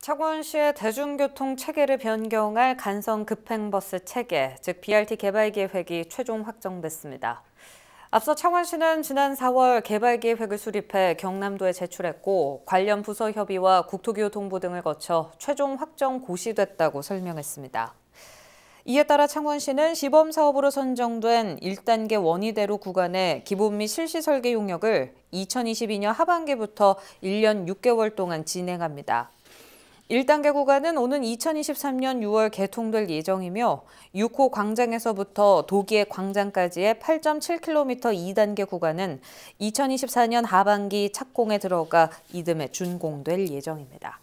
차원시의 대중교통 체계를 변경할 간선 급행버스 체계, 즉 BRT 개발 계획이 최종 확정됐습니다. 앞서 차관시는 지난 4월 개발 계획을 수립해 경남도에 제출했고 관련 부서 협의와 국토교통부 등을 거쳐 최종 확정 고시됐다고 설명했습니다. 이에 따라 창원시는 시범사업으로 선정된 1단계 원이대로 구간의 기본 및 실시 설계 용역을 2022년 하반기부터 1년 6개월 동안 진행합니다. 1단계 구간은 오는 2023년 6월 개통될 예정이며 6호 광장에서부터 도기의 광장까지의 8.7km 2단계 구간은 2024년 하반기 착공에 들어가 이듬해 준공될 예정입니다.